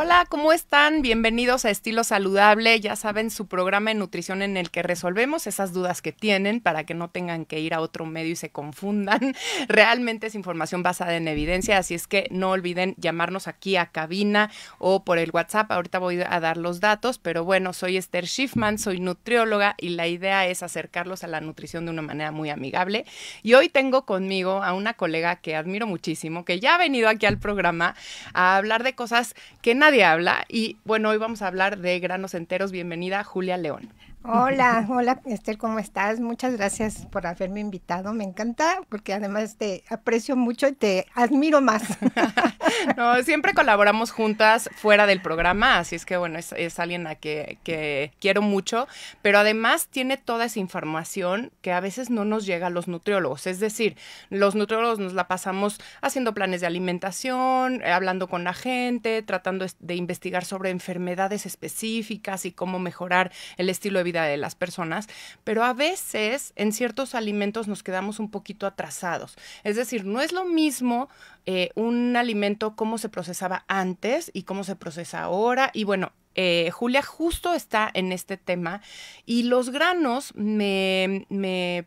Hola, ¿cómo están? Bienvenidos a Estilo Saludable. Ya saben, su programa de nutrición en el que resolvemos esas dudas que tienen para que no tengan que ir a otro medio y se confundan. Realmente es información basada en evidencia, así es que no olviden llamarnos aquí a cabina o por el WhatsApp. Ahorita voy a dar los datos, pero bueno, soy Esther Schiffman, soy nutrióloga y la idea es acercarlos a la nutrición de una manera muy amigable. Y hoy tengo conmigo a una colega que admiro muchísimo, que ya ha venido aquí al programa a hablar de cosas que nada Diabla habla. Y bueno, hoy vamos a hablar de granos enteros. Bienvenida, Julia León. Hola, hola Esther, ¿cómo estás? Muchas gracias por haberme invitado, me encanta, porque además te aprecio mucho y te admiro más. no, siempre colaboramos juntas fuera del programa, así es que bueno, es, alguien a que, que, quiero mucho, pero además tiene toda esa información que a veces no nos llega a los nutriólogos, es decir, los nutriólogos nos la pasamos haciendo planes de alimentación, eh, hablando con la gente, tratando de investigar sobre enfermedades específicas y cómo mejorar el estilo de vida de las personas, pero a veces en ciertos alimentos nos quedamos un poquito atrasados. Es decir, no es lo mismo eh, un alimento como se procesaba antes y cómo se procesa ahora. Y bueno, eh, Julia justo está en este tema y los granos me,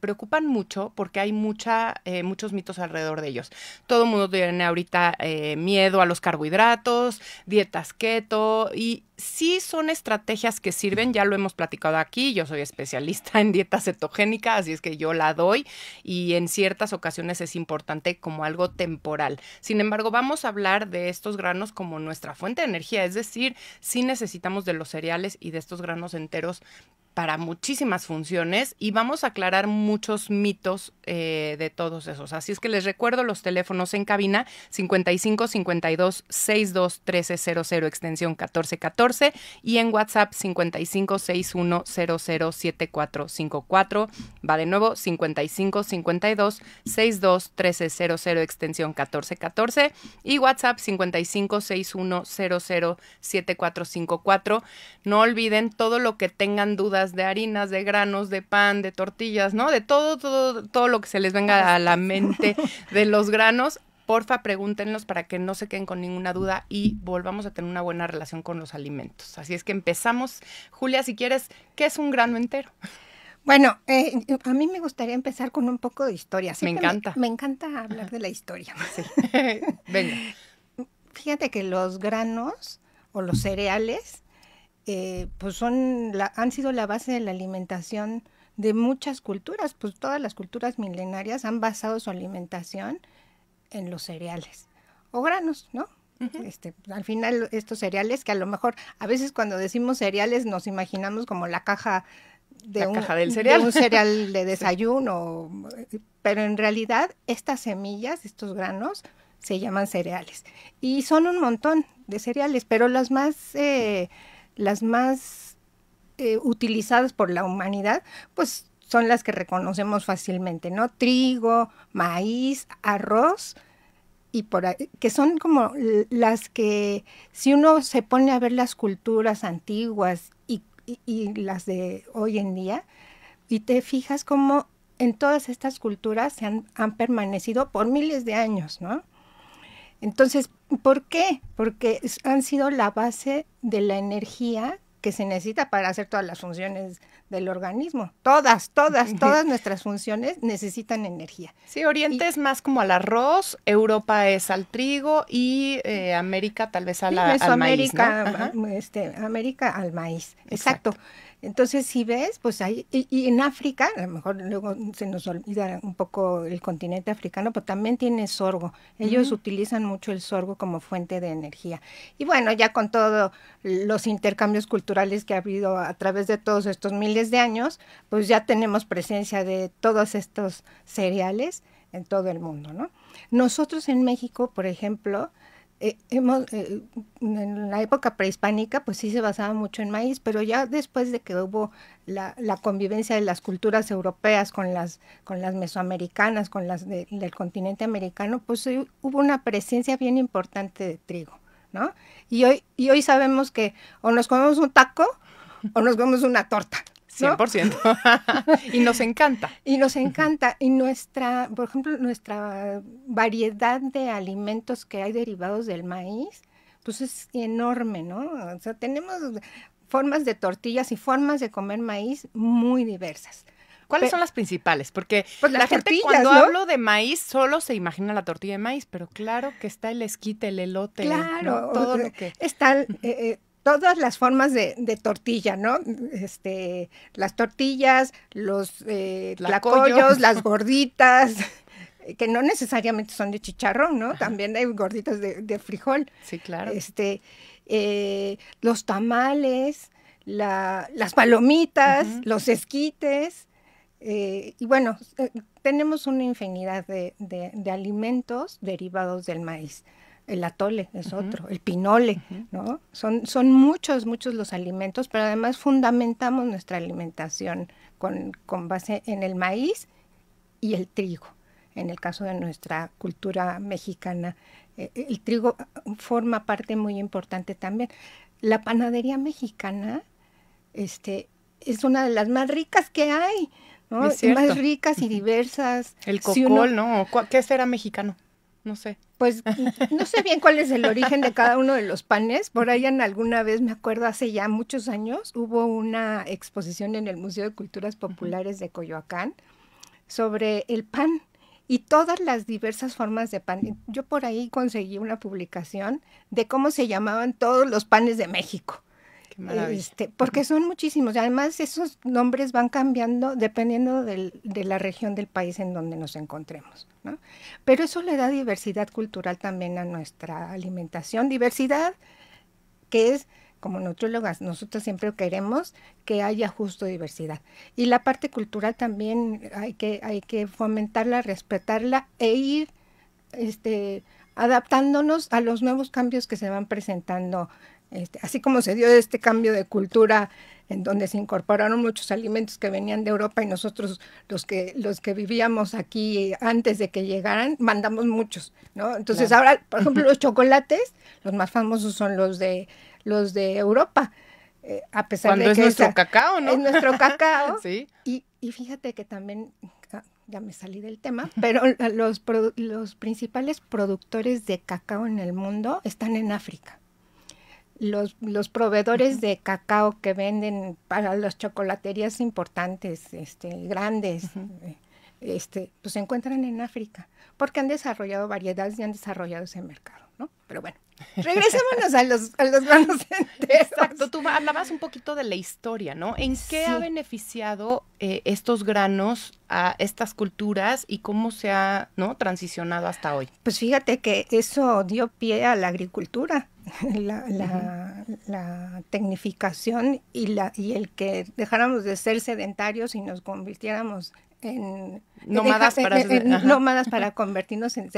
preocupan mucho porque hay mucha, eh, muchos mitos alrededor de ellos. Todo el mundo tiene ahorita eh, miedo a los carbohidratos, dietas keto y sí son estrategias que sirven, ya lo hemos platicado aquí, yo soy especialista en dieta cetogénica, así es que yo la doy y en ciertas ocasiones es importante como algo temporal. Sin embargo, vamos a hablar de estos granos como nuestra fuente de energía, es decir, si necesitamos necesitamos de los cereales y de estos granos enteros para muchísimas funciones y vamos a aclarar muchos mitos eh, de todos esos. Así es que les recuerdo los teléfonos en cabina 55 52 62 1300 extensión 14 y en WhatsApp 55 61 00 7454. Va de nuevo 55 52 62 1300 extensión 1414 y WhatsApp 55 61 00 7454. No olviden todo lo que tengan dudas de harinas, de granos, de pan, de tortillas, ¿no? De todo, todo, todo lo que se les venga a la mente de los granos, porfa, pregúntenlos para que no se queden con ninguna duda y volvamos a tener una buena relación con los alimentos. Así es que empezamos. Julia, si quieres, ¿qué es un grano entero? Bueno, eh, a mí me gustaría empezar con un poco de historia. me encanta. Me, me, encanta hablar de la historia. Sí. Venga. Fíjate que los granos o los cereales eh, pues son la, han sido la base de la alimentación de muchas culturas, pues todas las culturas milenarias han basado su alimentación en los cereales o granos, ¿no? Este, al final estos cereales que a lo mejor a veces cuando decimos cereales nos imaginamos como la caja de, un, del cereal. de un cereal de desayuno, pero en realidad estas semillas, estos granos, se llaman cereales y son un montón de cereales, pero las más eh, las más eh, utilizadas por la humanidad, pues son las que reconocemos fácilmente, ¿no? Trigo, maíz, arroz y por ahí, que son como las que si uno se pone a ver las culturas antiguas y, las de hoy en día y te fijas cómo en todas estas culturas se han, han permanecido por miles de años, ¿no? Entonces, ¿por qué? Porque han sido la base de la energía que se necesita para hacer todas las funciones del organismo. Todas, todas, todas nuestras funciones necesitan energía. Sí, Oriente es más como al arroz, Europa es al trigo y eh, América tal vez a la, al maíz. Este, América al maíz, exacto. Entonces, si ves, pues ahí, y, en África, a lo mejor luego se nos olvida un poco el continente africano, pero también tiene sorgo. Ellos utilizan mucho el sorgo como fuente de energía. Y bueno, ya con todos los intercambios culturales que ha habido a través de todos estos miles de años, pues ya tenemos presencia de todos estos cereales en todo el mundo, ¿no? Nosotros en México, por ejemplo, eh, hemos, eh, en la época prehispánica, pues sí se basaba mucho en maíz, pero ya después de que hubo la, convivencia de las culturas europeas con las, con las mesoamericanas, con las del continente americano, pues hubo una presencia bien importante de trigo, ¿no? Y hoy, y hoy sabemos que o nos comemos un taco o nos comemos una torta, 100%. y nos encanta. Y nos encanta. Y nuestra, por ejemplo, nuestra variedad de alimentos que hay derivados del maíz, pues es enorme, ¿no? O sea, tenemos formas de tortillas y formas de comer maíz muy diversas. ¿Cuáles son las principales? Porque pues la gente cuando hablo de maíz solo se imagina la tortilla de maíz, pero claro que está el esquite, el elote, claro, todo lo que está todas las formas de, tortilla, ¿no? Este, las tortillas, los eh, las gorditas, que no necesariamente son de chicharrón, ¿no? También hay gorditas de, frijol. Sí, claro. Este, eh, los tamales, las palomitas, los esquites. Eh, y bueno, eh, tenemos una infinidad de alimentos derivados del maíz el atole es otro, el pinole, ¿no? Son, son muchos, muchos los alimentos, pero además fundamentamos nuestra alimentación con, con base en el maíz y el trigo. En el caso de nuestra cultura mexicana, eh, eh, el trigo ah, forma parte muy importante también. La panadería mexicana este, es una de las más ricas que hay, ¿no? Más ricas y diversas. El cocol, ¿no? ¿Qué será mexicano? No sé. Pues no sé bien cuál es el origen de cada uno de los panes. Por ahí en alguna vez, me acuerdo, hace ya muchos años, hubo una exposición en el Museo de Culturas Populares de Coyoacán sobre el pan y todas las diversas formas de pan. Yo por ahí conseguí una publicación de cómo se llamaban todos los panes de México. Este, porque son muchísimos. Además, esos nombres van cambiando dependiendo de la región del país en donde nos encontremos. Pero eso le da diversidad cultural también a nuestra alimentación. Diversidad que es como nutriólogas, nosotros siempre queremos que haya justo diversidad. Y la parte cultural también hay que, hay que fomentarla, respetarla e ir este, adaptándonos a los nuevos cambios que se van presentando este, así como se dio este cambio de cultura en donde se incorporaron muchos alimentos que venían de Europa y nosotros los que los que vivíamos aquí antes de que llegaran mandamos muchos, ¿no? Entonces ahora, por ejemplo, los chocolates, los más famosos son los de los de Europa. Eh, a pesar Cuando de es nuestro cacao, ¿no? Es nuestro cacao. sí. Y, y fíjate que también ya me salí del tema, pero los, los principales productores de cacao en el mundo están en África los, los proveedores de cacao que venden para las chocolaterías importantes, este, grandes, eh, este, pues se encuentran en África, porque han desarrollado variedades y han desarrollado ese mercado, ¿no? Pero bueno, regresémonos a los, a los granos Exacto, tú hablabas un poquito de la historia, ¿no? ¿En qué ha beneficiado eh, estos granos a estas culturas y cómo se ha, ¿no? Transicionado hasta hoy. Pues fíjate que eso dio pie a la agricultura la, tecnificación y, la, y el que dejáramos de ser sedentarios y nos convirtiéramos en nómadas, para, convertirnos en,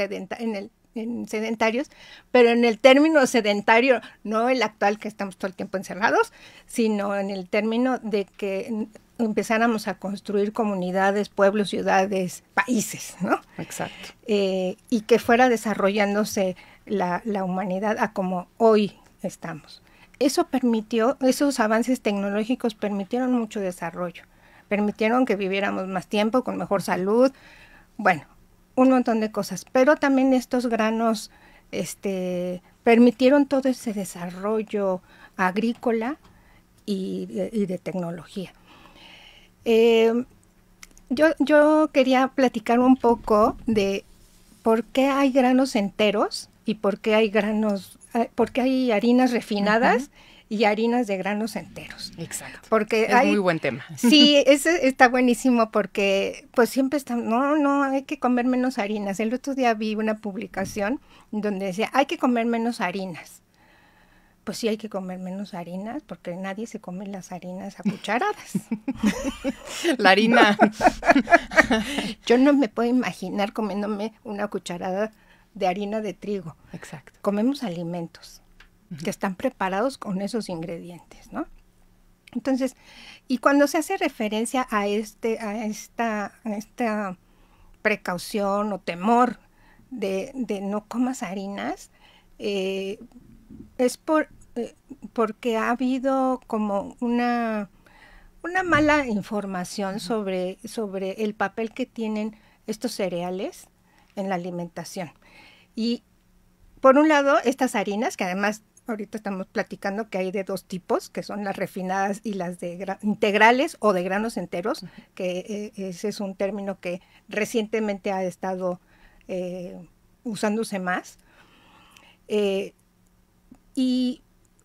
en, sedentarios, pero en el término sedentario, no el actual que estamos todo el tiempo encerrados, sino en el término de que empezáramos a construir comunidades, pueblos, ciudades, países, ¿no? Exacto. Eh, y que fuera desarrollándose la, la humanidad a como hoy estamos. Eso permitió, esos avances tecnológicos permitieron mucho desarrollo, permitieron que viviéramos más tiempo, con mejor salud, bueno, un montón de cosas. Pero también estos granos este, permitieron todo ese desarrollo agrícola y, de tecnología. Em, yo, yo, quería platicar un poco de por qué hay granos enteros y por qué hay granos, eh, porque hay harinas refinadas. y harinas de granos enteros. Exacto. Porque es hay, muy buen tema. Sí, ese está buenísimo porque pues siempre está, no, no, hay que comer menos harinas. El otro día vi una publicación donde decía, hay que comer menos harinas. Pues sí hay que comer menos harinas porque nadie se come las harinas a cucharadas. La harina. Yo no me puedo imaginar comiéndome una cucharada de harina de trigo. Exacto. Comemos alimentos que están preparados con esos ingredientes, ¿no? Entonces, y cuando se hace referencia a, este, a esta, esta precaución o temor de, de no comas harinas, eh, es por, eh, porque ha habido como una, una mala información sobre, sobre el papel que tienen estos cereales en la alimentación. Y por un lado, estas harinas, que además ahorita estamos platicando que hay de dos tipos, que son las refinadas y las de integrales o de granos enteros, que eh, ese es un término que recientemente ha estado eh, usándose más. Eh, y,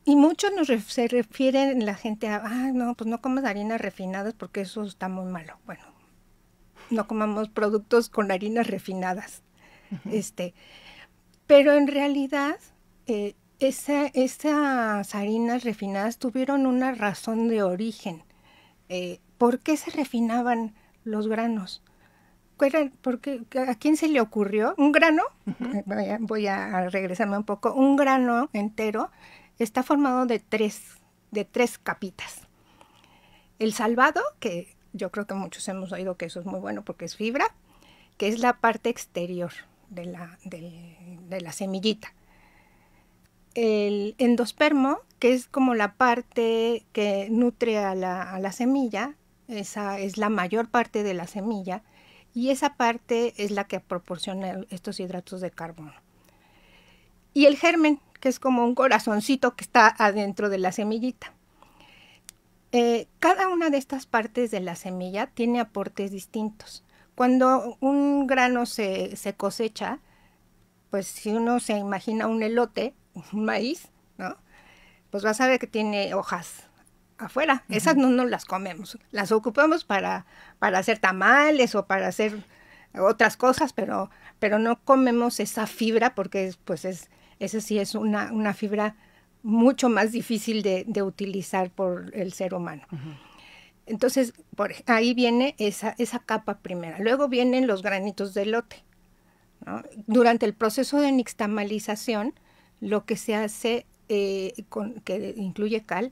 muchos nos se refieren la gente a, ah, no, pues no comas harinas refinadas porque eso está muy malo. Bueno, no comamos productos con harinas refinadas. Este pero en realidad, eh, esas harinas refinadas tuvieron una razón de origen. Eh, ¿Por qué se refinaban los granos? Porque, ¿A quién se le ocurrió? Un grano, voy, a, voy, a, regresarme un poco, un grano entero está formado de tres, de tres capitas. El salvado, que yo creo que muchos hemos oído que eso es muy bueno porque es fibra, que es la parte exterior de la, semillita. El endospermo, que es como la parte que nutre a la, semilla, esa es la mayor parte de la semilla, y esa parte es la que proporciona estos hidratos de carbono. Y el germen, que es como un corazoncito que está adentro de la semillita. Eh, cada una de estas partes de la semilla tiene aportes distintos. Cuando un grano se, cosecha, pues si uno se imagina un elote, un maíz, ¿no? Pues vas a ver que tiene hojas afuera. Esas no nos las comemos. Las ocupamos para, para hacer tamales o para hacer otras cosas, pero, pero no comemos esa fibra porque pues es, esa sí es una, fibra mucho más difícil de, utilizar por el ser humano. Entonces, por ahí viene esa, esa capa primera. Luego vienen los granitos de lote. Durante el proceso de nixtamalización, lo que se hace, eh, que incluye cal,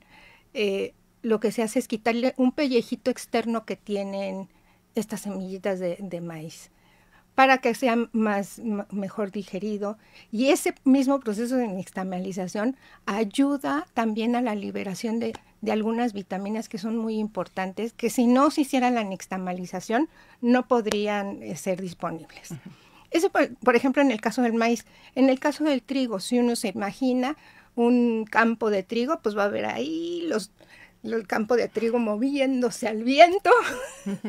eh, lo que se hace es quitarle un pellejito externo que tienen estas semillitas de maíz para que sea más, mejor digerido. Y ese mismo proceso de nixtamalización ayuda también a la liberación de, algunas vitaminas que son muy importantes, que si no se hiciera la nixtamalización no podrían eh, ser disponibles. Eso, por, ejemplo, en el caso del maíz. En el caso del trigo, si uno se imagina un campo de trigo, pues va a ver ahí los, el campo de trigo moviéndose al viento.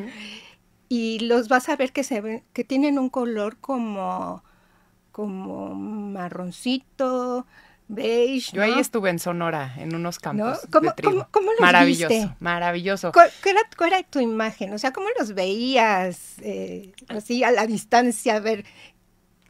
y los vas a ver que se que tienen un color como, como marroncito, beige. Yo ahí estuve en Sonora, en unos campos. de trigo. maravilloso, maravilloso. ¿Cuál, era, tu imagen? O sea, ¿cómo los veías eh, así a la distancia? A ver.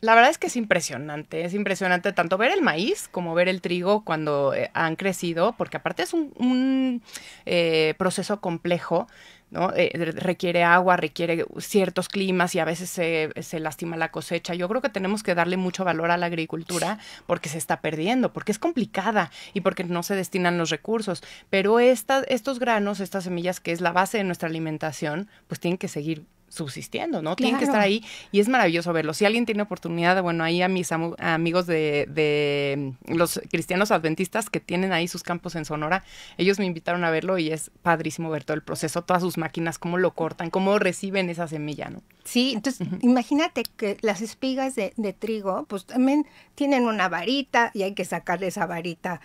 La verdad es que es impresionante, es impresionante tanto ver el maíz como ver el trigo cuando eh, han crecido, porque aparte es un, eh, proceso complejo ¿no? Eh, requiere agua, requiere ciertos climas y a veces se, se, lastima la cosecha. Yo creo que tenemos que darle mucho valor a la agricultura porque se está perdiendo, porque es complicada y porque no se destinan los recursos. Pero estas, estos granos, estas semillas, que es la base de nuestra alimentación, pues tienen que seguir subsistiendo, ¿no? Tienen que estar ahí y es maravilloso verlo. Si alguien tiene oportunidad, bueno, ahí a mis amigos de, mm, los cristianos adventistas que tienen ahí sus campos en Sonora, ellos me invitaron a verlo y es padrísimo ver todo el proceso, todas sus máquinas, cómo lo cortan, cómo reciben esa semilla, ¿no? Sí, entonces imagínate que las espigas de, trigo, pues también tienen una varita y hay que sacarle esa varita,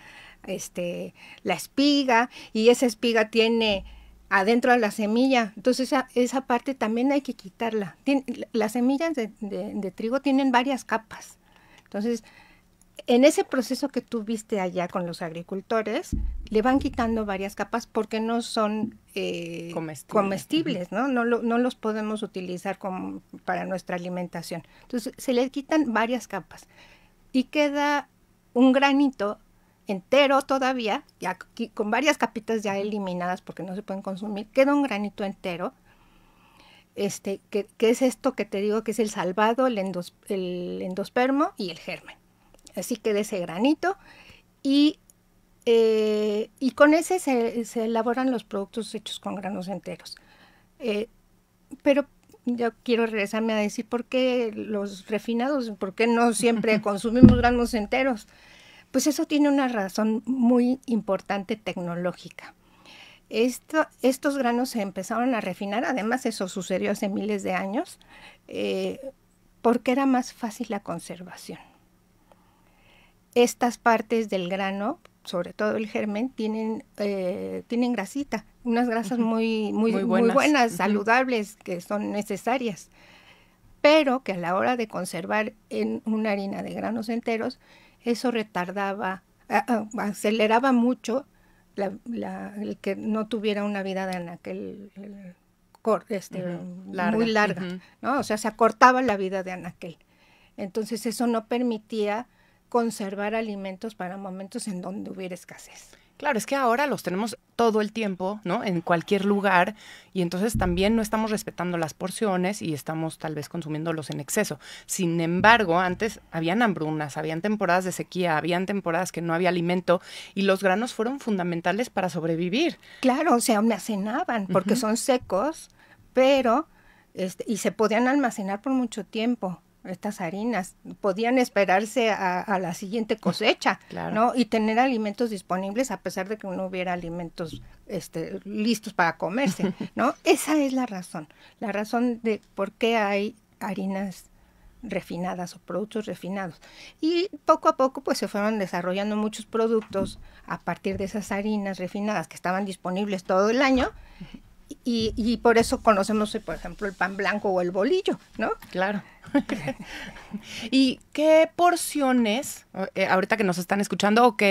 este, la espiga y esa espiga tiene adentro de la semilla. Entonces esa, parte también hay que quitarla. las semillas de, trigo tienen varias capas. Entonces, en ese proceso que tú allá con los agricultores, le van quitando varias capas porque no son eh, comestibles, ¿no? No, no, los podemos utilizar como para nuestra alimentación. Entonces, se le quitan varias capas y queda un granito entero todavía, ya con varias capitas ya eliminadas porque no se pueden consumir, queda un granito entero, este, que, es esto que te digo que es el salvado, el, endospermo y el germen. Así queda ese granito y, eh, y con ese se, elaboran los productos hechos con granos enteros. Eh, pero yo quiero regresarme a decir por qué los refinados, por qué no siempre consumimos granos enteros. Pues eso tiene una razón muy importante tecnológica. estos granos se empezaron a refinar, además eso sucedió hace miles de años, eh, porque era más fácil la conservación. Estas partes del grano, sobre todo el germen, tienen, eh, tienen grasita, unas grasas muy, muy, buenas, saludables, que son necesarias, pero que a la hora de conservar en una harina de granos enteros, eso retardaba, aceleraba mucho el que no tuviera una vida de aquel este, muy larga, ¿no? O sea, se acortaba la vida de Anaquel. Entonces eso no permitía conservar alimentos para momentos en donde hubiera escasez. Claro, es que ahora los tenemos todo el tiempo, ¿no? En cualquier lugar y entonces también no estamos respetando las porciones y estamos tal vez consumiéndolos en exceso. Sin embargo, antes habían hambrunas, habían temporadas de sequía, habían temporadas que no había alimento y los granos fueron fundamentales para sobrevivir. Claro, o se almacenaban porque son secos, pero este, y se podían almacenar por mucho tiempo estas harinas, podían esperarse a, la siguiente cosecha, ¿no? Y tener alimentos disponibles a pesar de que no hubiera alimentos este, listos para comerse, ¿no? Esa es la razón, la razón de por qué hay harinas refinadas o productos refinados. Y poco a poco pues se fueron desarrollando muchos productos a partir de esas harinas refinadas que estaban disponibles todo el año y, por eso conocemos, por ejemplo, el pan blanco o el bolillo, ¿no? Claro. ¿Y qué porciones, eh, ahorita que nos están escuchando, ok,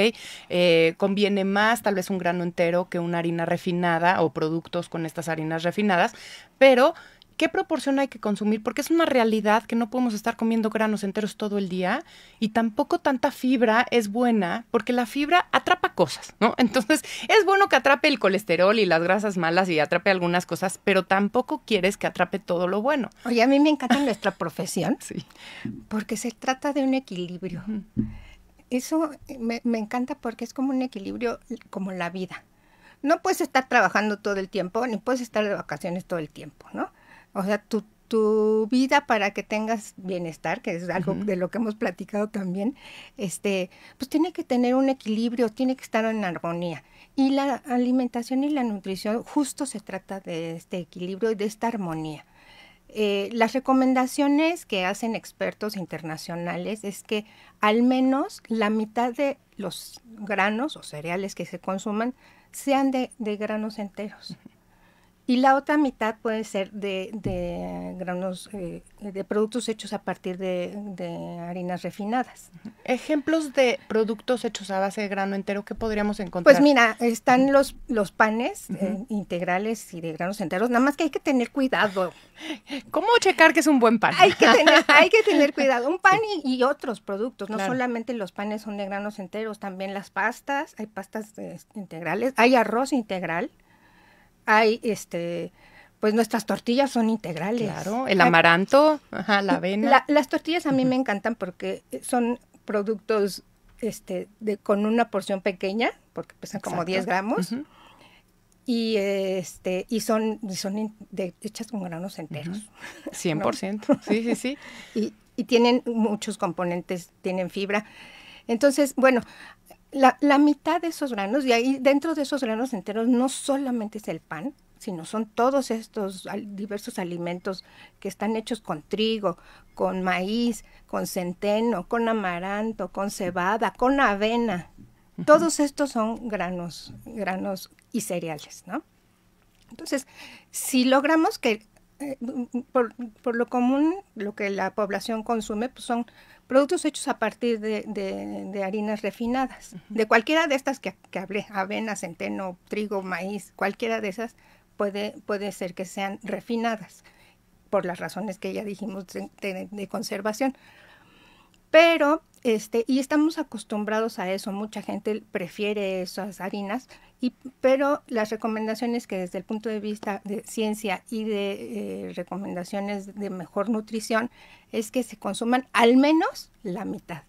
eh, conviene más tal vez un grano entero que una harina refinada o productos con estas harinas refinadas, pero qué proporción hay que consumir, porque es una realidad que no podemos estar comiendo granos enteros todo el día y tampoco tanta fibra es buena, porque la fibra atrapa cosas, ¿no? Entonces, es bueno que atrape el colesterol y las grasas malas y atrape algunas cosas, pero tampoco quieres que atrape todo lo bueno. Oye, a mí me encanta nuestra profesión, sí. porque se trata de un equilibrio. Eso me encanta porque es como un equilibrio como la vida. No puedes estar trabajando todo el tiempo, ni puedes estar de vacaciones todo el tiempo, ¿no? o sea, tu, vida para que tengas bienestar, que es algo de lo que hemos platicado también, este, pues tiene que tener un equilibrio, tiene que estar en armonía. Y la alimentación y la nutrición justo se trata de este equilibrio y de esta armonía. Eh, las recomendaciones que hacen expertos internacionales es que al menos la mitad de los granos o cereales que se consuman sean de, granos enteros. Y la otra mitad puede ser de, granos, eh, de productos hechos a partir de, harinas refinadas. Ejemplos de productos hechos a base de grano entero, que podríamos encontrar? Pues mira, están los, los panes eh, integrales y de granos enteros, nada más que hay que tener cuidado. ¿Cómo checar que es un buen pan? Hay que tener, hay que tener cuidado. Un pan y, otros productos, no solamente los panes son de granos enteros, también las pastas, hay pastas eh, integrales, hay arroz integral hay este pues nuestras tortillas son integrales. Claro, el ah, amaranto, la avena. las tortillas a mí me encantan porque eh, son productos este, de, con una porción pequeña, porque pesan como 10 gramos, y, este, y son, son de, hechas con granos enteros. 100%, sí, sí, sí. y, y tienen muchos componentes, tienen fibra. Entonces, bueno, la, mitad de esos granos, y ahí dentro de esos granos enteros no solamente es el pan, sino son todos estos diversos alimentos que están hechos con trigo, con maíz, con centeno, con amaranto, con cebada, con avena. Todos estos son granos, granos y cereales, ¿no? Entonces, si logramos que este, mm, mm, por, lo común, lo que la población consume pues, son productos hechos a partir de, harinas refinadas, de cualquiera de estas que, hablé, avena, centeno, trigo, maíz, cualquiera de esas puede, puede ser que sean refinadas, por las razones que ya dijimos de, de conservación. Pero, este, y estamos acostumbrados a eso, mucha gente prefiere esas harinas pero las recomendaciones que desde el punto de vista de ciencia y de eh, recomendaciones de mejor nutrición es que se consuman al menos la mitad.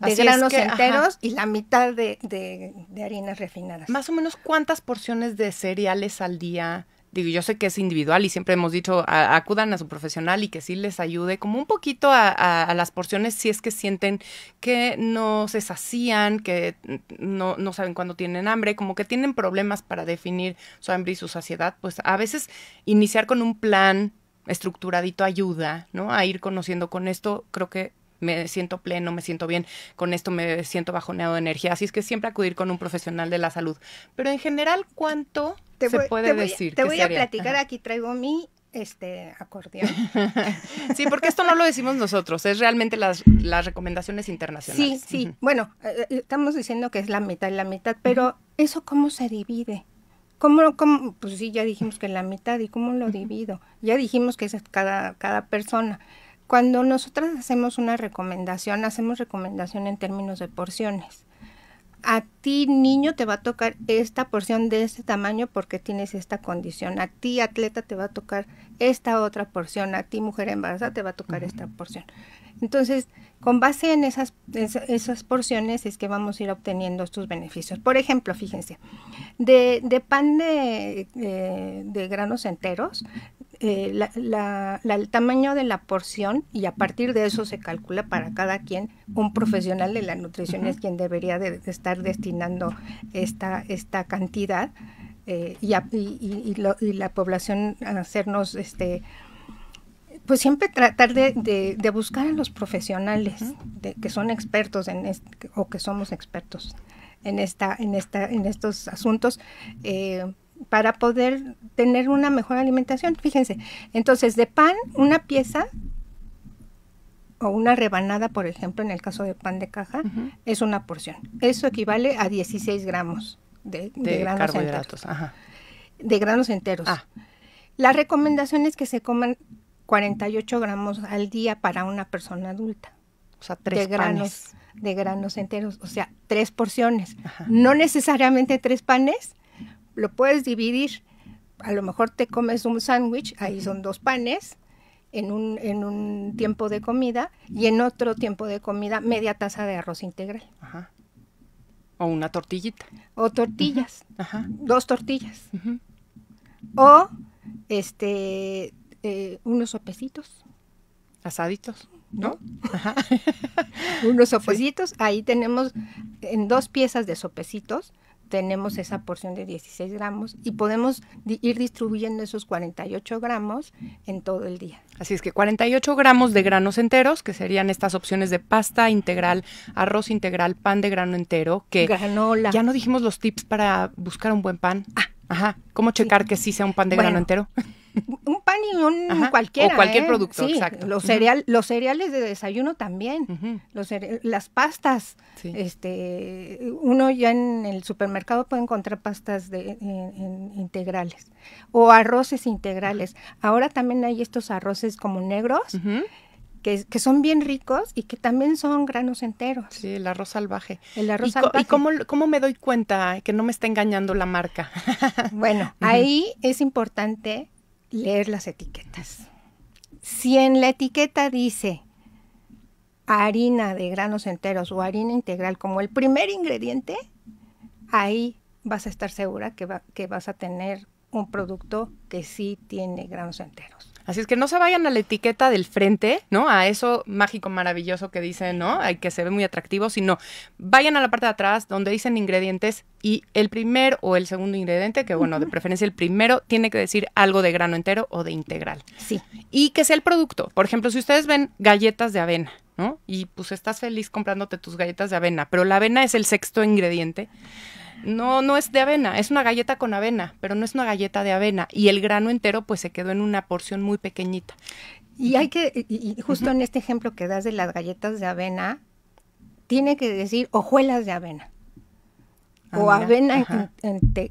De granos enteros y la mitad de, de harinas refinadas. Más o menos cuántas porciones de cereales al día digo, yo sé que es individual y siempre hemos dicho, acudan a su profesional y que sí les ayude como un poquito a, las porciones si es que sienten que no se sacían, que no, no saben cuándo tienen hambre, como que tienen problemas para definir su hambre y su saciedad, pues a veces iniciar con un plan estructuradito ayuda, ¿no? A ir conociendo con esto, creo que me siento pleno, me siento bien, con esto me siento bajoneado de energía. Así es que siempre acudir con un profesional de la salud. Pero en general, ¿cuánto se puede decir? Te voy a platicar, aquí traigo mi este acordeón. sí, porque esto no lo decimos nosotros, es realmente las, las recomendaciones internacionales. Sí, sí. Bueno, eh, eh, estamos diciendo que es la mitad y la mitad, pero ¿eso cómo se divide? ¿Cómo, ¿Cómo, Pues sí, ya dijimos que la mitad, ¿y cómo lo divido? Ya dijimos que es cada, cada persona. Cuando nosotras hacemos una recomendación, hacemos recomendación en términos de porciones. A ti niño te va a tocar esta porción de este tamaño porque tienes esta condición. A ti atleta te va a tocar esta otra porción. A ti mujer embarazada te va a tocar esta porción. Entonces, con base en esas, esas porciones es que vamos a ir obteniendo estos beneficios. Por ejemplo, fíjense, de, pan eh, de granos enteros, eh, el tamaño de la porción y a partir de eso se calcula para cada quien. Un profesional de la nutrición es quien debería de, estar destinando esta, esta cantidad eh, y, la población hacernos este pues siempre tratar de, buscar a los profesionales que son expertos en o que somos expertos en esta en esta en estos asuntos eh, para poder tener una mejor alimentación. Fíjense, entonces de pan, una pieza o una rebanada, por ejemplo, en el caso de pan de caja, es una porción. Eso equivale a 16 gramos de, granos carbohidratos. Enteros, ajá. De granos enteros. Ah. La recomendación es que se coman 48 gramos al día para una persona adulta. O sea, tres de De granos enteros, o sea, tres porciones. No necesariamente tres panes, lo puedes dividir. A lo mejor te comes un sándwich, ahí son dos panes, en un, en un, tiempo de comida y en otro tiempo de comida media taza de arroz integral. Ajá. O una tortillita. O tortillas. Ajá. Dos tortillas. O este eh, unos sopecitos. Asaditos, ¿no? Ajá. unos sopecitos. Ahí tenemos en dos piezas de sopecitos tenemos esa porción de 16 gramos y podemos ir distribuyendo esos 48 gramos en todo el día. Así es que 48 gramos de granos enteros, que serían estas opciones de pasta integral, arroz integral, pan de grano entero, que granola. Ya no dijimos los tips para buscar un buen pan. Ah. ajá. ¿Cómo checar que sí sea un pan de grano entero? un ni un cualquiera. O cualquier ¿eh? producto, exacto. Los, cereal, los cereales de desayuno también, las pastas. Este, uno ya en el supermercado puede encontrar pastas de, integrales o arroces integrales. Ahora también hay estos arroces como negros. Que, son bien ricos y que también son granos enteros. Sí, el arroz salvaje. El arroz ¿Y salvaje. ¿Y cómo, me doy cuenta que no me está engañando la marca? bueno, ahí es importante leer las etiquetas. Si en la etiqueta dice harina de granos enteros o harina integral como el primer ingrediente, ahí vas a estar segura que, vas a tener un producto que sí tiene granos enteros. Así es que no se vayan a la etiqueta del frente, ¿no? A eso mágico, maravilloso que dicen, ¿no? Hay que se ve muy atractivo, sino vayan a la parte de atrás donde dicen ingredientes y el primer o el segundo ingrediente, que bueno, de preferencia el primero, tiene que decir algo de grano entero o de integral. Sí. Y que sea el producto. Por ejemplo, si ustedes ven galletas de avena, ¿no? Y pues estás feliz comprándote tus galletas de avena, pero la avena es el sexto ingrediente no, no es de avena, es una galleta con avena, pero no es una galleta de avena. Y el grano entero pues se quedó en una porción muy pequeñita. Y hay que, y justo en este ejemplo que das de las galletas de avena, tiene que decir hojuelas de avena ah, o avena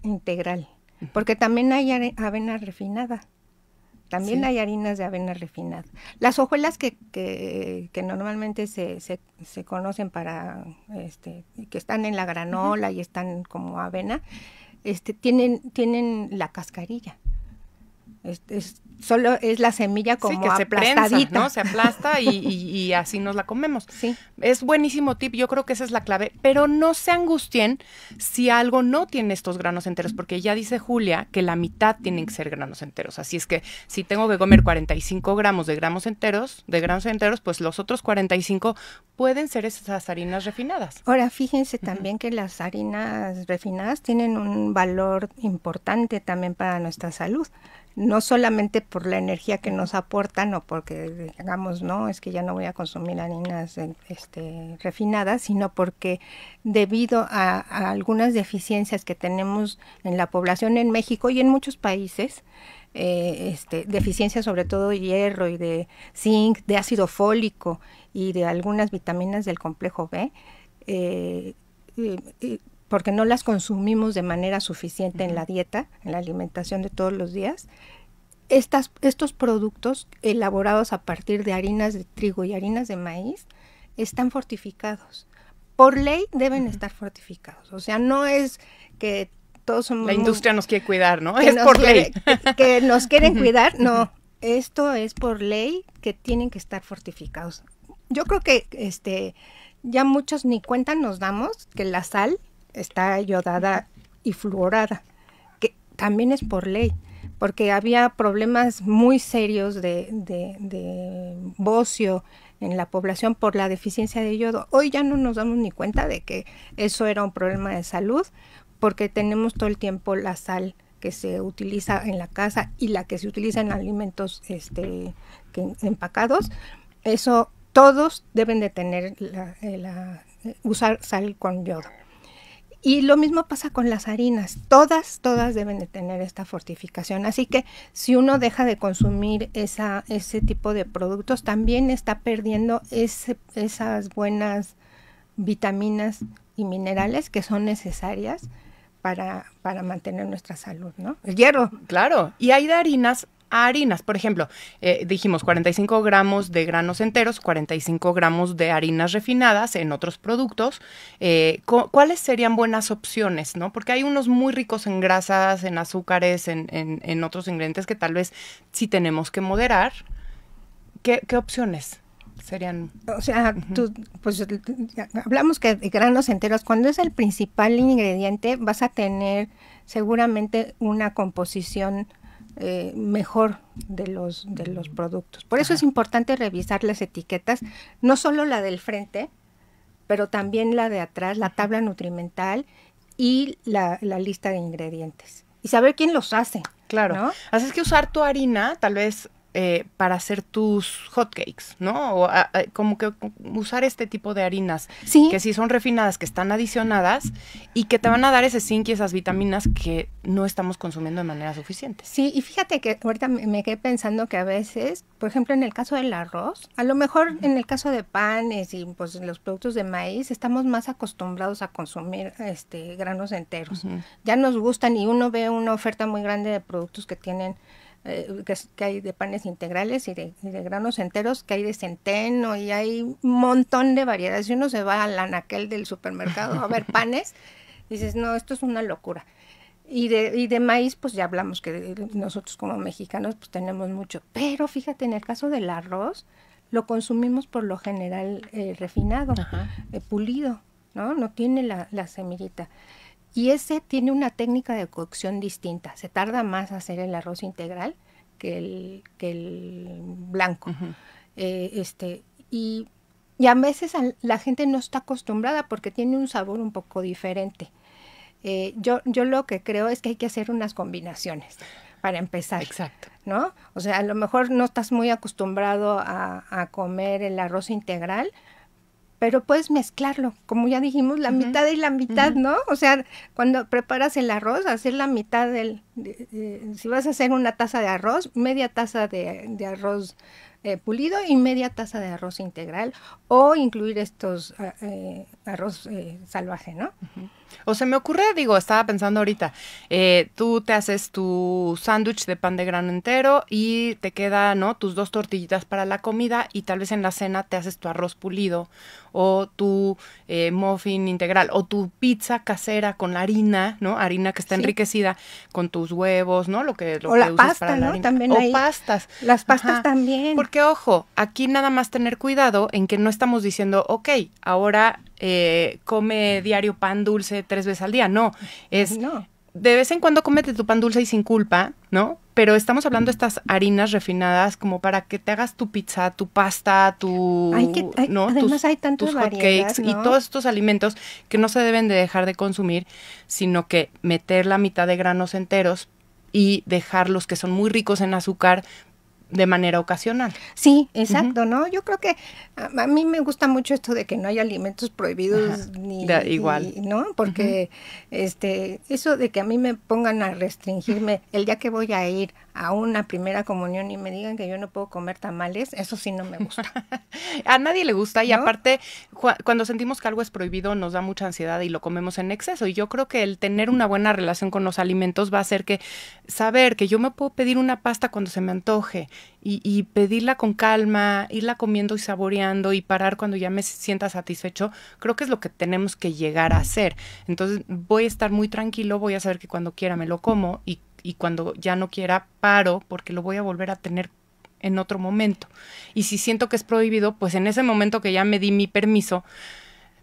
integral, porque también hay avena refinada. También hay harinas de avena refinada. Las hojuelas que, normalmente se, se, conocen para, este, que están en la granola y están como avena, este, tienen, tienen la cascarilla solo es la semilla como que se Se aplasta y, así nos la comemos. Sí. Es buenísimo tip, yo creo que esa es la clave, pero no se angustien si algo no tiene estos granos enteros, porque ya dice Julia que la mitad tienen que ser granos enteros. Así es que si tengo que comer 45 gramos de gramos enteros, de granos enteros, pues los otros 45 pueden ser esas harinas refinadas. Ahora, fíjense también que las harinas refinadas tienen un valor importante también para nuestra salud no solamente por la energía que nos aportan o porque digamos no es que ya no voy a consumir harinas eh, este, refinadas sino porque debido a, algunas deficiencias que tenemos en la población en México y en muchos países eh, este, deficiencias sobre todo de hierro y de zinc de ácido fólico y de algunas vitaminas del complejo B eh, porque no las consumimos de manera suficiente en la dieta, en la alimentación de todos los días, estas, estos productos elaborados a partir de harinas de trigo y harinas de maíz están fortificados. Por ley deben estar fortificados. O sea, no es que todos somos... La industria nos quiere cuidar, ¿no? Es por ley. Que, nos quieren cuidar, no. Esto es por ley que tienen que estar fortificados. Yo creo que este ya muchos ni cuentan, nos damos que la sal está yodada y fluorada, que también es por ley, porque había problemas muy serios de, de, bocio en la población por la deficiencia de yodo. Hoy ya no nos damos ni cuenta de que eso era un problema de salud, porque tenemos todo el tiempo la sal que se utiliza en la casa y la que se utiliza en alimentos este, empacados, eso todos deben de tener la, eh, eh, usar sal con yodo. Y lo mismo pasa con las harinas. Todas, todas deben de tener esta fortificación. Así que si uno deja de consumir esa, ese tipo de productos, también está perdiendo esas buenas vitaminas y minerales que son necesarias para, para mantener nuestra salud, ¿no? El hierro. Claro. Y hay de harinas harinas. Por ejemplo, eh, dijimos 45 gramos de granos enteros, 45 gramos de harinas refinadas en otros productos. Eh, ¿Cuáles serían buenas opciones? ¿no? Porque hay unos muy ricos en grasas, en azúcares, en, otros ingredientes que tal vez sí tenemos que moderar. ¿Qué, opciones? serían. O sea, tú, pues hablamos que de granos enteros, cuando es el principal ingrediente, vas a tener seguramente una composición eh, mejor de los, de los productos. Por eso es importante revisar las etiquetas, no solo la del frente, pero también la de atrás, la tabla nutrimental y la, la lista de ingredientes. Y saber quién los hace. Claro. Así es que usar tu harina, tal vez eh, para hacer tus hotcakes, ¿no? O como que usar este tipo de harinas que sí son refinadas, que están adicionadas y que te van a dar ese zinc y esas vitaminas que no estamos consumiendo de manera suficiente. Sí, y fíjate que ahorita me, quedé pensando que a veces, por ejemplo, en el caso del arroz, a lo mejor en el caso de panes y pues los productos de maíz, estamos más acostumbrados a consumir este granos enteros. Ya nos gustan y uno ve una oferta muy grande de productos que tienen eh, que, hay de panes integrales y de, granos enteros, que hay de centeno y hay un montón de variedades. Si uno se va al anaquel del supermercado a ver panes, dices, no, esto es una locura. Y de, maíz, pues ya hablamos que nosotros como mexicanos pues tenemos mucho. Pero fíjate, en el caso del arroz, lo consumimos por lo general eh, refinado, eh, pulido, ¿no? No tiene la, la semillita. Y ese tiene una técnica de cocción distinta. Se tarda más hacer el arroz integral que el, el blanco. Eh, este, y, a veces la gente no está acostumbrada porque tiene un sabor un poco diferente. Eh, yo, yo lo que creo es que hay que hacer unas combinaciones para empezar. Exacto. ¿No? O sea, a lo mejor no estás muy acostumbrado a comer el arroz integral, pero puedes mezclarlo, como ya dijimos, la mitad y la mitad, ¿no? O sea, cuando preparas el arroz, hacer la mitad del, si vas a hacer una taza de arroz, media taza de arroz eh, pulido y media taza de arroz integral o incluir estos eh, eh, arroz salvaje, ¿no? O se me ocurre, digo, estaba pensando ahorita, tú te haces tu sándwich de pan de grano entero y te quedan ¿no? Tus dos tortillitas para la comida y tal vez en la cena te haces tu arroz pulido o tu muffin integral o tu pizza casera con la harina, ¿no? Harina que está enriquecida con tus huevos, ¿no? Lo que, lo o la usas pasta, para ¿no? la También o pastas. Las pastas también que ojo, aquí nada más tener cuidado en que no estamos diciendo, ok, ahora eh, come diario pan dulce tres veces al día. No, es no. de vez en cuando cómete tu pan dulce y sin culpa, ¿no? Pero estamos hablando de estas harinas refinadas como para que te hagas tu pizza, tu pasta, tu... ¿no? hay tantos y todos estos alimentos que no se deben de dejar de consumir, sino que meter la mitad de granos enteros y dejar los que son muy ricos en azúcar de manera ocasional. Sí, exacto, ¿no? Yo creo que a, mí me gusta mucho esto de que no hay alimentos prohibidos ni igual, ¿no? Porque este eso de que a mí me pongan a restringirme el día que voy a ir a una primera comunión y me digan que yo no puedo comer tamales, eso sí no me gusta. a nadie le gusta y aparte cuando sentimos que algo es prohibido nos da mucha ansiedad y lo comemos en exceso y yo creo que el tener una buena relación con los alimentos va a hacer que saber que yo me puedo pedir una pasta cuando se me antoje y, y pedirla con calma, irla comiendo y saboreando y parar cuando ya me sienta satisfecho, creo que es lo que tenemos que llegar a hacer. Entonces voy a estar muy tranquilo, voy a saber que cuando quiera me lo como y y cuando ya no quiera paro porque lo voy a volver a tener en otro momento. Y si siento que es prohibido, pues en ese momento que ya me di mi permiso,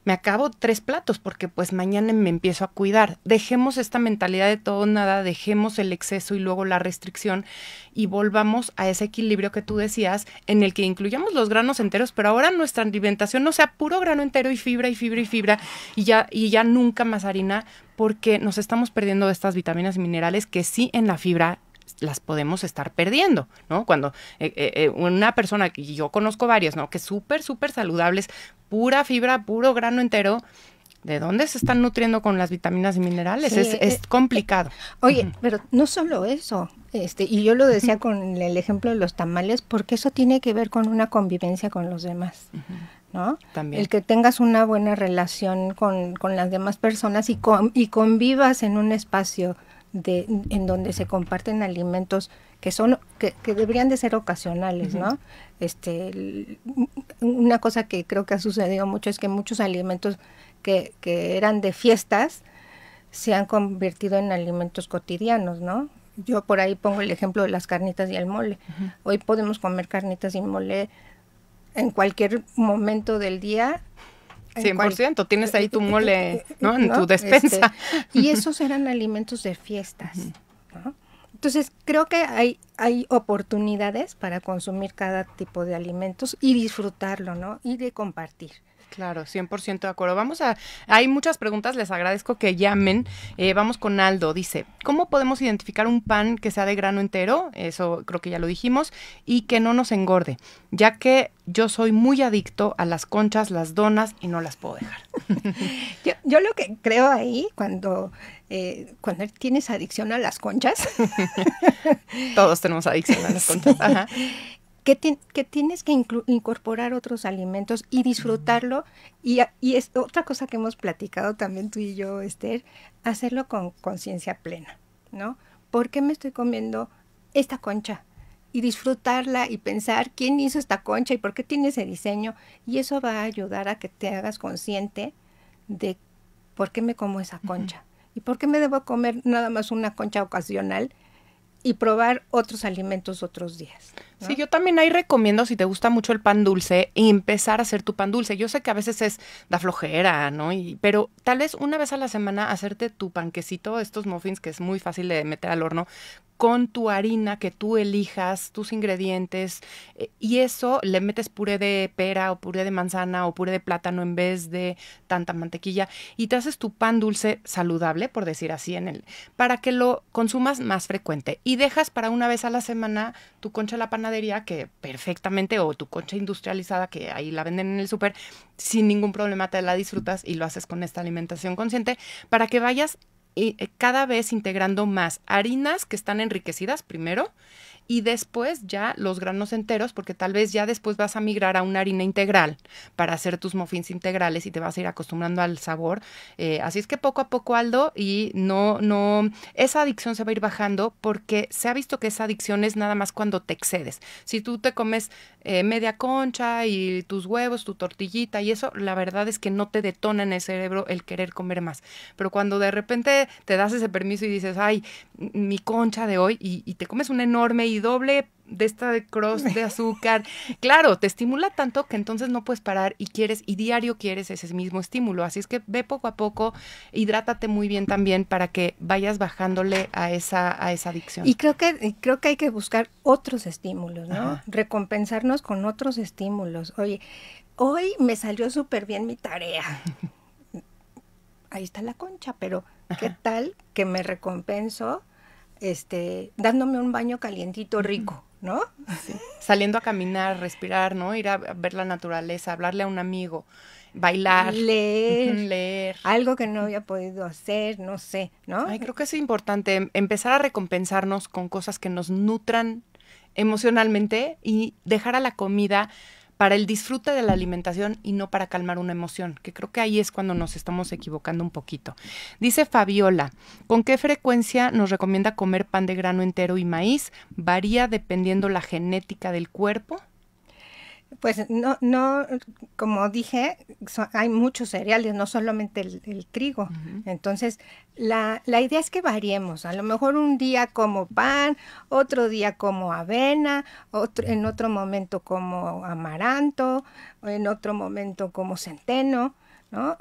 me acabo tres platos porque pues mañana me empiezo a cuidar. Dejemos esta mentalidad de todo nada, dejemos el exceso y luego la restricción y volvamos a ese equilibrio que tú decías en el que incluyamos los granos enteros, pero ahora nuestra alimentación no sea puro grano entero y fibra y fibra y fibra y ya y ya nunca más harina porque nos estamos perdiendo de estas vitaminas y minerales que sí en la fibra las podemos estar perdiendo, ¿no? Cuando eh, eh, eh, una persona, y yo conozco varias, ¿no? Que súper, súper saludables, pura fibra, puro grano entero, ¿De dónde se están nutriendo con las vitaminas y minerales? es, complicado. Oye, pero no solo eso, este, y yo lo decía con el ejemplo de los tamales, porque eso tiene que ver con una convivencia con los demás, ¿no? También. El que tengas una buena relación con, con las demás personas y, con, y convivas en un espacio de, en donde se comparten alimentos que son que, que deberían de ser ocasionales, ¿no? Este, una cosa que creo que ha sucedido mucho es que muchos alimentos que, que eran de fiestas se han convertido en alimentos cotidianos, ¿no? Yo por ahí pongo el ejemplo de las carnitas y el mole. Hoy podemos comer carnitas y mole en cualquier momento del día 100%, tienes ahí tu mole ¿no? en tu despensa. Este, y esos eran alimentos de fiestas. Entonces, creo que hay, hay oportunidades para consumir cada tipo de alimentos y disfrutarlo, ¿no? Y de compartir. Claro, 100% de acuerdo. Vamos a, hay muchas preguntas, les agradezco que llamen. Eh, vamos con Aldo, dice, ¿cómo podemos identificar un pan que sea de grano entero? Eso creo que ya lo dijimos, y que no nos engorde, ya que yo soy muy adicto a las conchas, las donas y no las puedo dejar. yo, lo que creo ahí, cuando, eh, cuando tienes adicción a las conchas, todos tenemos adicción a las conchas, Ajá que, tienes que incorporar otros alimentos y disfrutarlo. Y, es otra cosa que hemos platicado también tú y yo, Esther, hacerlo con conciencia plena, ¿no? ¿Por qué me estoy comiendo esta concha? Y disfrutarla y pensar quién hizo esta concha y por qué tiene ese diseño. Y eso va a ayudar a que te hagas consciente de por qué me como esa concha. ¿Y por qué me debo comer nada más una concha ocasional y probar otros alimentos otros días? Sí, yo también ahí recomiendo, si te gusta mucho el pan dulce, empezar a hacer tu pan dulce. Yo sé que a veces es da flojera, ¿no? Y, pero tal vez una vez a la semana hacerte tu panquecito, estos muffins que es muy fácil de meter al horno, con tu harina que tú elijas, tus ingredientes, eh, y eso le metes puré de pera o puré de manzana o puré de plátano en vez de tanta mantequilla y te haces tu pan dulce saludable, por decir así, en el, para que lo consumas más frecuente y dejas para una vez a la semana tu concha de la panadería que perfectamente o tu concha industrializada que ahí la venden en el súper sin ningún problema te la disfrutas y lo haces con esta alimentación consciente para que vayas eh, cada vez integrando más harinas que están enriquecidas primero y después ya los granos enteros, porque tal vez ya después vas a migrar a una harina integral para hacer tus muffins integrales y te vas a ir acostumbrando al sabor. Eh, así es que poco a poco, Aldo, y no, no, esa adicción se va a ir bajando porque se ha visto que esa adicción es nada más cuando te excedes. Si tú te comes eh, media concha y tus huevos, tu tortillita y eso, la verdad es que no te detona en el cerebro el querer comer más. Pero cuando de repente te das ese permiso y dices, ay, mi concha de hoy, y, te comes una enorme y doble de esta de cross de azúcar. Claro, te estimula tanto que entonces no puedes parar y quieres, y diario quieres ese mismo estímulo. Así es que ve poco a poco, hidrátate muy bien también para que vayas bajándole a esa, a esa adicción. Y creo que, creo que hay que buscar otros estímulos, ¿no? Recompensarnos con otros estímulos. Oye, hoy me salió súper bien mi tarea. Ahí está la concha, pero ¿qué tal que me recompenso? este, dándome un baño calientito rico, ¿no? Saliendo a caminar, respirar, ¿no? Ir a ver la naturaleza, hablarle a un amigo, bailar, leer, leer. algo que no había podido hacer, no sé, ¿no? Ay, creo que es importante em, empezar a recompensarnos con cosas que nos nutran emocionalmente y dejar a la comida para el disfrute de la alimentación y no para calmar una emoción, que creo que ahí es cuando nos estamos equivocando un poquito. Dice Fabiola, ¿con qué frecuencia nos recomienda comer pan de grano entero y maíz? ¿Varía dependiendo la genética del cuerpo? Pues no, no, como dije, hay muchos cereales, no solamente el, trigo. Entonces, la, idea es que variemos. A lo mejor un día como pan, otro día como avena, otro, en otro momento como amaranto, en otro momento como centeno. ¿No?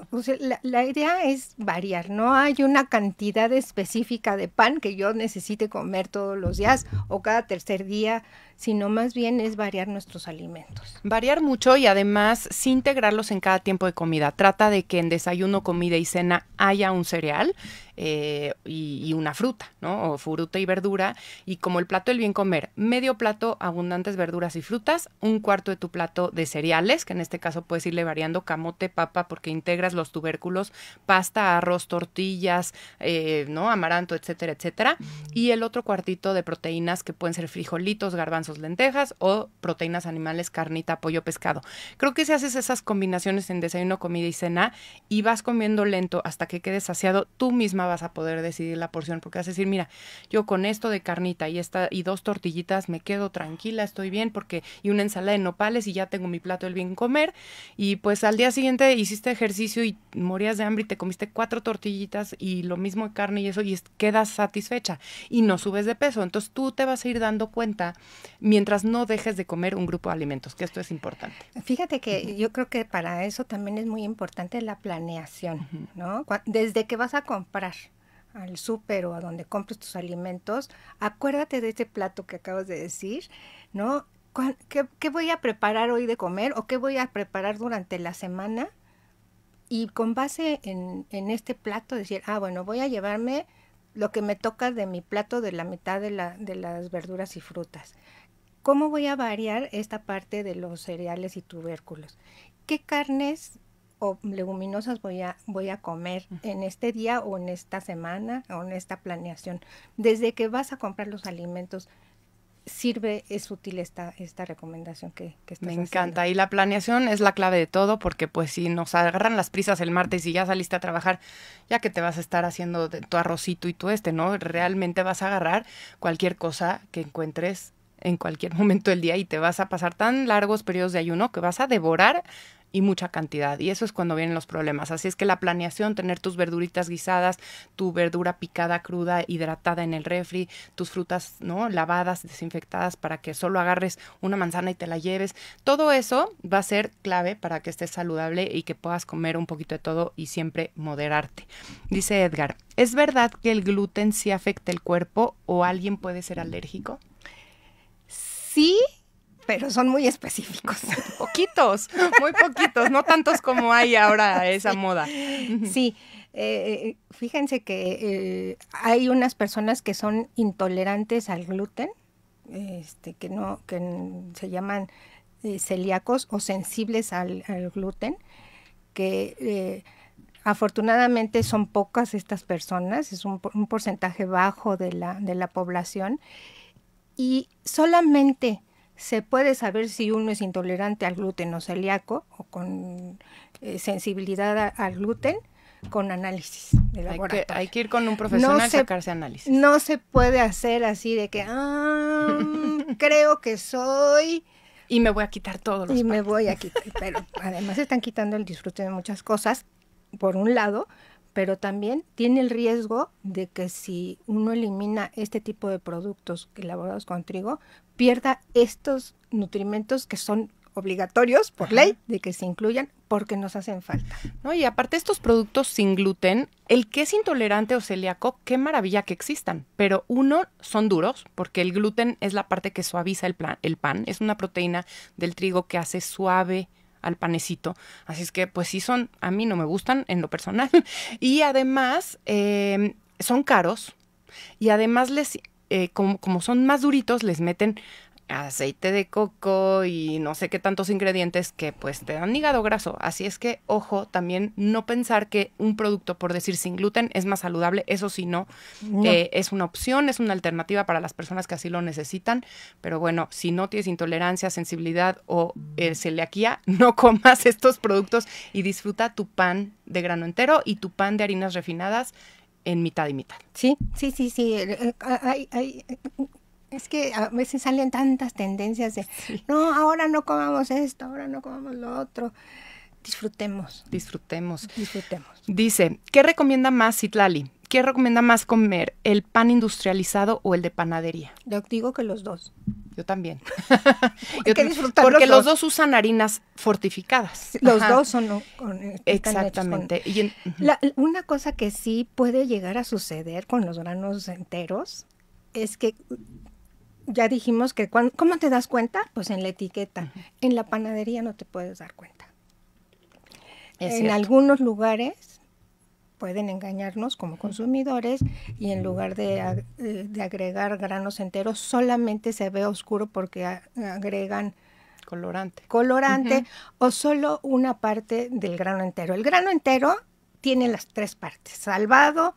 la, idea es variar, no hay una cantidad específica de pan que yo necesite comer todos los días o cada tercer día, sino más bien es variar nuestros alimentos. Variar mucho y además sin integrarlos en cada tiempo de comida. Trata de que en desayuno, comida y cena haya un cereal eh, y, una fruta, ¿no? O fruta y verdura. Y como el plato del bien comer, medio plato abundantes verduras y frutas, un cuarto de tu plato de cereales, que en este caso puedes irle variando camote, papa, porque integras los tubérculos, pasta, arroz, tortillas, eh, ¿no? Amaranto, etcétera, etcétera. Y el otro cuartito de proteínas que pueden ser frijolitos, garbanzos, lentejas o proteínas animales, carnita, pollo, pescado. Creo que si haces esas combinaciones en desayuno, comida y cena y vas comiendo lento hasta que quedes saciado, tú misma vas a poder decidir la porción porque vas a decir, mira, yo con esto de carnita y esta y dos tortillitas me quedo tranquila, estoy bien porque y una ensalada de nopales y ya tengo mi plato del bien comer y pues al día siguiente hiciste ejercicio y morías de hambre y te comiste cuatro tortillitas y lo mismo de carne y eso y quedas satisfecha y no subes de peso. Entonces tú te vas a ir dando cuenta mientras no dejes de comer un grupo de alimentos, que esto es importante. Fíjate que yo creo que para eso también es muy importante la planeación, ¿no? Desde que vas a comprar al súper o a donde compres tus alimentos, acuérdate de este plato que acabas de decir, ¿no? ¿Qué, voy a preparar hoy de comer o qué voy a preparar durante la semana? Y con base en, este plato decir, ah, bueno, voy a llevarme lo que me toca de mi plato de la mitad de, de las verduras y frutas. ¿Cómo voy a variar esta parte de los cereales y tubérculos? ¿Qué carnes o leguminosas voy a, voy a comer en este día o en esta semana o en esta planeación? Desde que vas a comprar los alimentos, sirve, es útil esta, esta recomendación que, que estás Me encanta. Y la planeación es la clave de todo, porque pues si nos agarran las prisas el martes y ya saliste a trabajar, ya que te vas a estar haciendo de, tu arrocito y tu este, ¿no? Realmente vas a agarrar cualquier cosa que encuentres en cualquier momento del día y te vas a pasar tan largos periodos de ayuno que vas a devorar y mucha cantidad. Y eso es cuando vienen los problemas. Así es que la planeación, tener tus verduritas guisadas, tu verdura picada, cruda, hidratada en el refri, tus frutas ¿no? lavadas, desinfectadas para que solo agarres una manzana y te la lleves. Todo eso va a ser clave para que estés saludable y que puedas comer un poquito de todo y siempre moderarte. Dice Edgar, ¿es verdad que el gluten sí afecta el cuerpo o alguien puede ser alérgico? sí, pero son muy específicos. poquitos, muy poquitos, no tantos como hay ahora esa moda. Sí. Eh, eh, fíjense que eh, hay unas personas que son intolerantes al gluten, este, que no, que se llaman celíacos o sensibles al, gluten, que afortunadamente son pocas estas personas, es un, porcentaje bajo de la, de la población y solamente se puede saber si uno es intolerante al gluten o celíaco o con eh, sensibilidad al gluten con análisis de laboratorio. Hay que, ir con un profesional no a sacarse análisis. No se puede hacer así de que, ah, creo que soy... Y me voy a quitar todos los Y me voy a quitar, pero además están quitando el disfrute de muchas cosas, por un lado, pero también tiene el riesgo de que si uno elimina este tipo de productos elaborados con trigo, pierda estos nutrimentos que son obligatorios por ley de que se incluyan porque nos hacen falta. No, y aparte estos productos sin gluten, el que es intolerante o celíaco, qué maravilla que existan, pero uno son duros porque el gluten es la parte que suaviza el, el pan, es una proteína del trigo que hace suave al panecito. Así es que, pues sí son, a mí no me gustan en lo personal. y además, em, son caros. Y además les, eh, como, como son más duritos, les meten aceite de coco y no sé qué tantos ingredientes que pues te dan hígado graso. Así es que, ojo, también no pensar que un producto, por decir sin gluten, es más saludable. Eso sí, no. Eh, es una opción, es una alternativa para las personas que así lo necesitan. Pero bueno, si no tienes intolerancia, sensibilidad o eh, celiaquía, no comas estos productos y disfruta tu pan de grano entero y tu pan de harinas refinadas en mitad y mitad. Sí, sí, sí, sí. Eh, hay, hay, es que a veces salen tantas tendencias de, no, ahora no comamos esto, ahora no comamos lo otro. Disfrutemos. Disfrutemos. Disfrutemos. Dice, ¿qué recomienda más Citlali? ¿Qué recomienda más comer? ¿El pan industrializado o el de panadería? Yo digo que los dos. Yo también. porque los dos. usan harinas fortificadas. Los dos son... Eh, Exactamente. una cosa que sí puede llegar a suceder con los granos enteros es que ya dijimos que ¿cómo te das cuenta? Pues en la etiqueta. En la panadería no te puedes dar cuenta. en algunos lugares pueden engañarnos como consumidores y en lugar de, agregar granos enteros solamente se ve oscuro porque agregan colorante. o solo una parte del grano entero. El grano entero tiene las tres partes, salvado,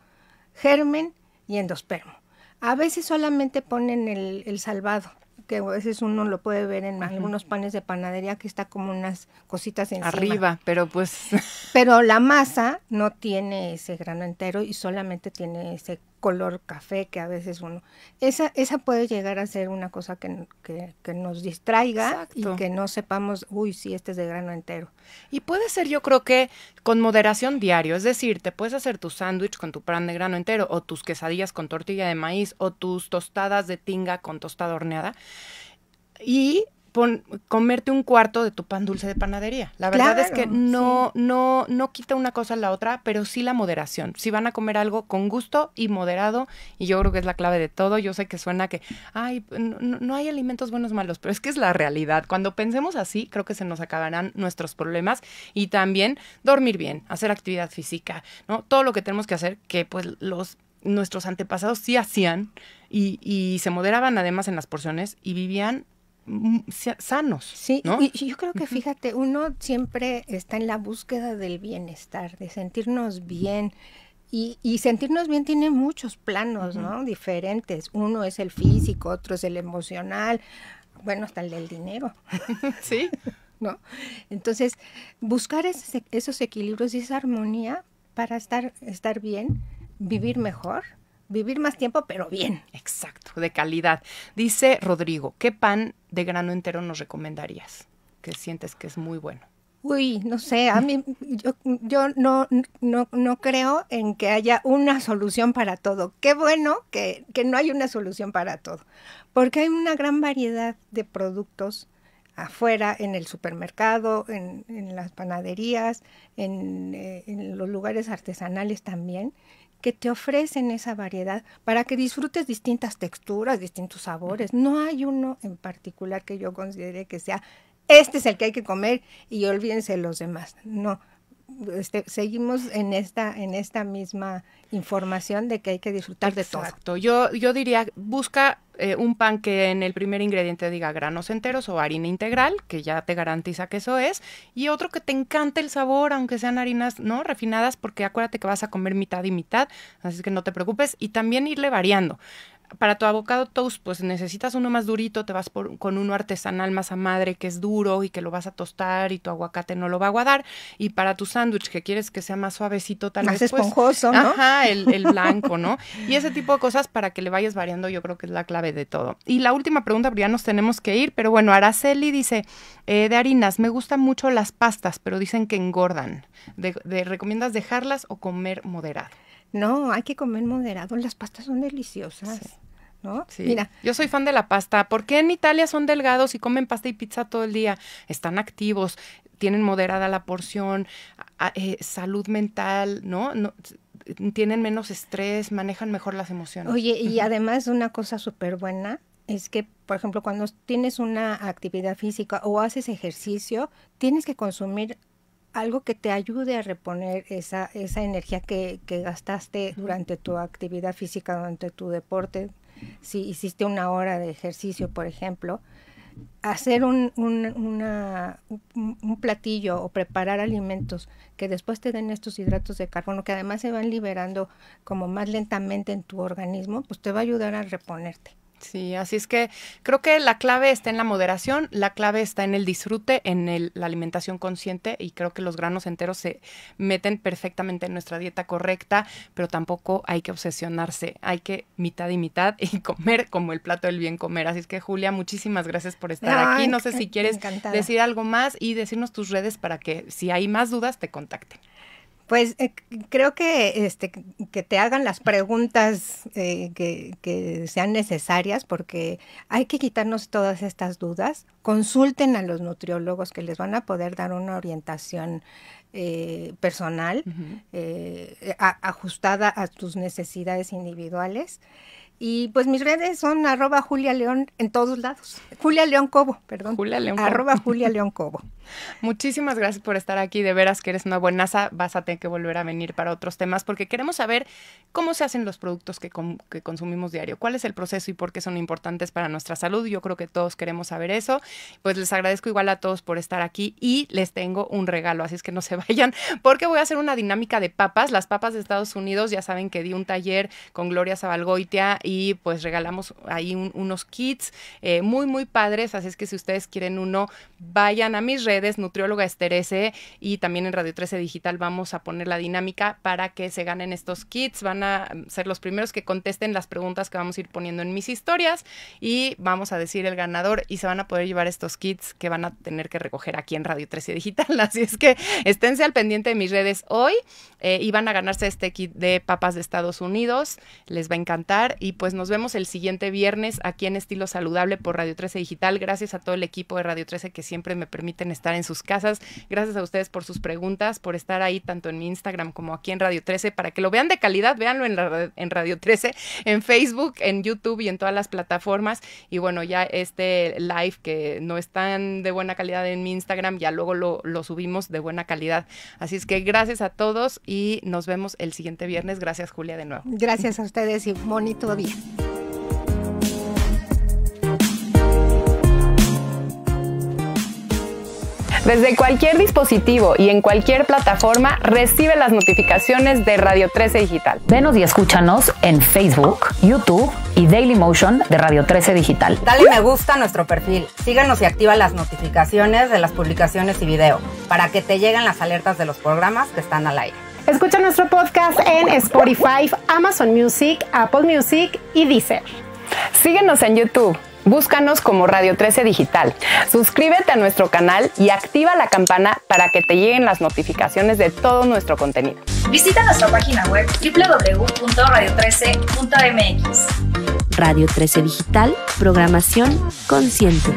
germen y endospermo. A veces solamente ponen el, salvado que a veces uno lo puede ver en algunos panes de panadería que está como unas cositas encima. Arriba, pero pues... Pero la masa no tiene ese grano entero y solamente tiene ese color café que a veces uno... Esa, esa puede llegar a ser una cosa que, nos distraiga y que no sepamos, uy, sí, este es de grano entero. Y puede ser, yo creo que con moderación diario, es decir, te puedes hacer tu sándwich con tu pan de grano entero o tus quesadillas con tortilla de maíz o tus tostadas de tinga con tostada horneada. Y comerte un cuarto de tu pan dulce de panadería. La verdad es que no, no, no quita una cosa a la otra, pero sí la moderación. Si van a comer algo con gusto y moderado, y yo creo que es la clave de todo, yo sé que suena que, ay, no, hay alimentos buenos malos, pero es que es la realidad. Cuando pensemos así, creo que se nos acabarán nuestros problemas y también dormir bien, hacer actividad física, ¿no? Todo lo que tenemos que hacer, que pues los nuestros antepasados sí hacían y, y, se moderaban además en las porciones y vivían Mm, sanos. Sí, y yo creo que fíjate, uno siempre está en la búsqueda del bienestar, de sentirnos bien. Y, sentirnos bien tiene muchos planos, ¿no? Diferentes. Uno es el físico, otro es el emocional, bueno, hasta el del dinero. sí. ¿No? Entonces, buscar esos equilibrios y esa armonía para estar, estar bien, vivir mejor vivir más tiempo, pero bien. Exacto, de calidad. Dice Rodrigo, ¿qué pan de grano entero nos recomendarías? Que sientes que es muy bueno. Uy, no sé, a mí yo, yo no, no, creo en que haya una solución para todo. Qué bueno que, no hay una solución para todo, porque hay una gran variedad de productos afuera, en el supermercado, en, las panaderías, eh, en, los lugares artesanales también, que te ofrecen esa variedad para que disfrutes distintas texturas, distintos sabores. No hay uno en particular que yo considere que sea, este es el que hay que comer y olvídense los demás. No, este, seguimos en esta, en esta misma información de que hay que disfrutar de todo. Exacto. Yo, yo diría, busca eh, un pan que en el primer ingrediente diga granos enteros o harina integral, que ya te garantiza que eso es, y otro que te encante el sabor, aunque sean harinas no refinadas, porque acuérdate que vas a comer mitad y mitad, así que no te preocupes, y también irle variando para tu avocado toast, pues necesitas uno más durito, te vas con uno artesanal más a madre que es duro y que lo vas a tostar y tu aguacate no lo va a aguadar. Y para tu sándwich, que quieres que sea más suavecito, tal vez. Más pues, esponjoso, Ajá, el, blanco, ¿no? y ese tipo de cosas para que le vayas variando, yo creo que es la clave de todo. Y la última pregunta, porque ya nos tenemos que ir, pero bueno, Araceli dice, eh, de harinas, me gustan mucho las pastas, pero dicen que engordan. ¿Recomiendas dejarlas o comer moderado? No, hay que comer moderado. Las pastas son deliciosas. ¿No? Mira. Yo soy fan de la pasta. ¿Por qué en Italia son delgados y comen pasta y pizza todo el día? Están activos, tienen moderada la porción, eh, salud mental, ¿no? tienen menos estrés, manejan mejor las emociones. Oye, y además una cosa súper buena es que, por ejemplo, cuando tienes una actividad física o haces ejercicio, tienes que consumir algo que te ayude a reponer esa, esa energía que, gastaste durante tu actividad física, durante tu deporte. Si hiciste una hora de ejercicio, por ejemplo, hacer un, un, una, un, platillo o preparar alimentos que después te den estos hidratos de carbono, que además se van liberando como más lentamente en tu organismo, pues te va a ayudar a reponerte. Sí, así es que creo que la clave está en la moderación, la clave está en el disfrute, en la alimentación consciente y creo que los granos enteros se meten perfectamente en nuestra dieta correcta, pero tampoco hay que obsesionarse, hay que mitad y mitad y comer como el plato del bien comer. Así es que Julia, muchísimas gracias por estar aquí. No sé si quieres decir algo más y decirnos tus redes para que si hay más dudas te contacten. Pues eh, creo que, este, que te hagan las preguntas eh, que, sean necesarias porque hay que quitarnos todas estas dudas. Consulten a los nutriólogos que les van a poder dar una orientación eh, personal ajustada a tus necesidades individuales. Y pues mis redes son arroba Julia León en todos lados. Julia León Cobo, perdón. Julia Julia León Cobo. Muchísimas gracias por estar aquí. De veras que eres una buenaza. Vas a tener que volver a venir para otros temas porque queremos saber cómo se hacen los productos que, consumimos diario, cuál es el proceso y por qué son importantes para nuestra salud. Yo creo que todos queremos saber eso. Pues les agradezco igual a todos por estar aquí y les tengo un regalo. Así es que no se vayan porque voy a hacer una dinámica de papas. Las papas de Estados Unidos, ya saben que di un taller con Gloria Zabalgoitia y pues regalamos ahí unos kits eh, muy, muy padres. Así es que si ustedes quieren uno, vayan a mis redes redes, Nutrióloga Esterece y también en Radio 13 Digital vamos a poner la dinámica para que se ganen estos kits. Van a ser los primeros que contesten las preguntas que vamos a ir poniendo en mis historias y vamos a decir el ganador y se van a poder llevar estos kits que van a tener que recoger aquí en Radio 13 Digital. Así es que esténse al pendiente de mis redes hoy eh, iban a ganarse este kit de papas de Estados Unidos. Les va a encantar. Y pues nos vemos el siguiente viernes aquí en Estilo Saludable por Radio 13 Digital. Gracias a todo el equipo de Radio 13 que siempre me permiten estar en sus casas. Gracias a ustedes por sus preguntas, por estar ahí tanto en mi Instagram como aquí en Radio 13. Para que lo vean de calidad, véanlo en, Radio 13, en Facebook, en YouTube y en todas las plataformas. Y bueno, ya este live que no es tan de buena calidad en mi Instagram, ya luego lo subimos de buena calidad. Así es que gracias a todos y nos vemos el siguiente viernes. Gracias, Julia, de nuevo. Gracias a ustedes y bonito día. Desde cualquier dispositivo y en cualquier plataforma recibe las notificaciones de Radio 13 Digital. Venos y escúchanos en Facebook, YouTube y Daily Motion de Radio 13 Digital. Dale me gusta a nuestro perfil, síganos y activa las notificaciones de las publicaciones y video para que te lleguen las alertas de los programas que están al aire. Escucha nuestro podcast en Spotify, Amazon Music, Apple Music y Deezer. Síguenos en YouTube. Búscanos como Radio 13 Digital. Suscríbete a nuestro canal y activa la campana para que te lleguen las notificaciones de todo nuestro contenido. Visita nuestra página web www.radio13.mx. Radio 13 Digital, programación consciente.